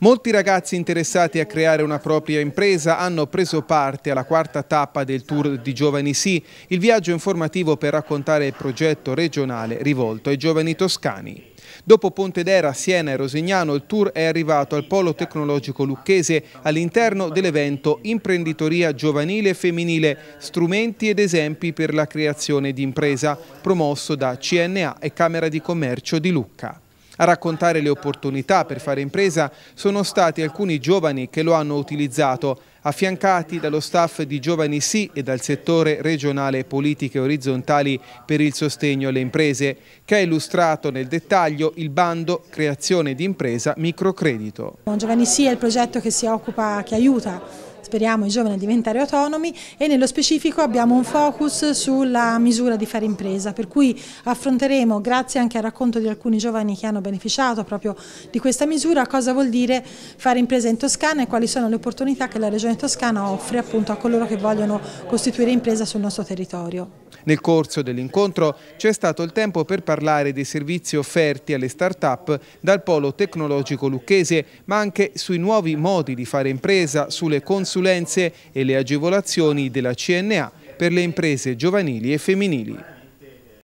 Molti ragazzi interessati a creare una propria impresa hanno preso parte alla quarta tappa del Tour di Giovani Sì, il viaggio informativo per raccontare il progetto regionale rivolto ai giovani toscani. Dopo Pontedera, Siena e Rosignano il tour è arrivato al Polo Tecnologico Lucchese all'interno dell'evento Imprenditoria Giovanile e Femminile, strumenti ed esempi per la creazione di impresa, promosso da CNA e Camera di Commercio di Lucca. A raccontare le opportunità per fare impresa sono stati alcuni giovani che lo hanno utilizzato, affiancati dallo staff di Giovani Sì e dal settore regionale Politiche Orizzontali per il sostegno alle imprese, che ha illustrato nel dettaglio il bando Creazione di impresa microcredito. Giovani Sì è il progetto che si occupa, che aiuta speriamo i giovani a diventare autonomi e nello specifico abbiamo un focus sulla misura di fare impresa, per cui affronteremo, grazie anche al racconto di alcuni giovani che hanno beneficiato proprio di questa misura, cosa vuol dire fare impresa in Toscana e quali sono le opportunità che la Regione Toscana offre appunto a coloro che vogliono costituire impresa sul nostro territorio. Nel corso dell'incontro c'è stato il tempo per parlare dei servizi offerti alle start-up dal polo tecnologico lucchese, ma anche sui nuovi modi di fare impresa, sulle consulenze e le agevolazioni della CNA per le imprese giovanili e femminili.